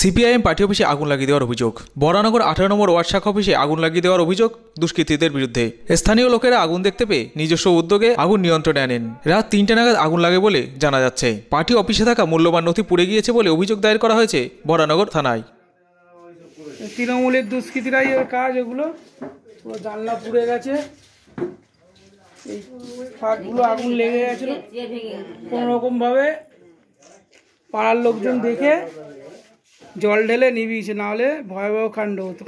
CPIM party অফিসে আগুন লাগিয়ে দেওয়ার অভিযোগ বরানগর আঠারো নম্বর ওয়ার্ড শাখা অফিসে আগুন লাগিয়ে দেওয়ার অভিযোগ দুষ্কৃতীদের বিরুদ্ধে স্থানীয় লোকেরা আগুন দেখতে পেয়ে নিজস্ব উদ্যোগে আগুন নিয়ন্ত্রণে আনেন রাত তিনটে নাগাদ আগুন লাগে বলে জানা যাচ্ছে পার্টি অফিসে থাকা মূল্যবান নথি পুড়ে গিয়েছে বলে অভিযোগ দায়ের করা হয়েছে বরানগর থানায় তৃণমূলের দুষ্কৃতীরাই এর কাজ এগুলো জানলা পুড়ে গেছে এই ফাঁকগুলো আগুন লেগে কোনোরকম কোনোরকমভাবে পাড়ার লোকজন দেখে জল ঢেলে না হলে ভয়াবহ কাণ্ড হতো